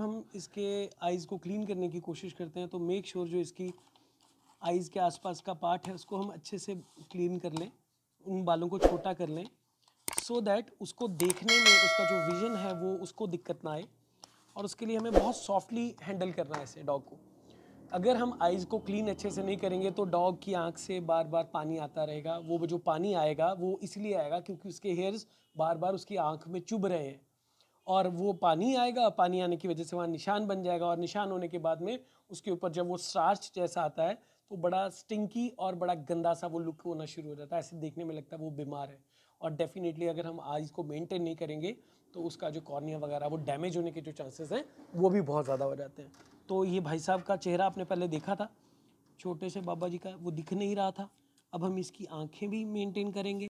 हम इसके आइज़ को क्लीन करने की कोशिश करते हैं तो मेक श्योर sure जो इसकी आइज़ के आसपास का पार्ट है उसको हम अच्छे से क्लीन कर लें उन बालों को छोटा कर लें सो so दैट उसको देखने में उसका जो विज़न है वो उसको दिक्कत ना आए और उसके लिए हमें बहुत सॉफ्टली हैंडल करना है इसे डॉग को अगर हम आइज़ को क्लीन अच्छे से नहीं करेंगे तो डॉग की आंख से बार बार पानी आता रहेगा वो जो पानी आएगा वो इसलिए आएगा क्योंकि उसके हेयर्स बार बार उसकी आंख में चुभ रहे हैं और वो पानी आएगा पानी आने की वजह से वहाँ निशान बन जाएगा और निशान होने के बाद में उसके ऊपर जब वो स्टार्च जैसा आता है तो बड़ा स्टिंकी और बड़ा गंदा सा वो लुक होना शुरू हो जाता है ऐसे देखने में लगता है वो बीमार है और डेफिनेटली अगर हम आज इसको मेंटेन नहीं करेंगे तो उसका जो कॉर्निया वगैरह वो डैमेज होने के जो चांसेस हैं वो भी बहुत ज़्यादा हो जाते हैं तो ये भाई साहब का चेहरा आपने पहले देखा था छोटे से बाबा जी का वो दिख नहीं रहा था अब हम इसकी आँखें भी मेनटेन करेंगे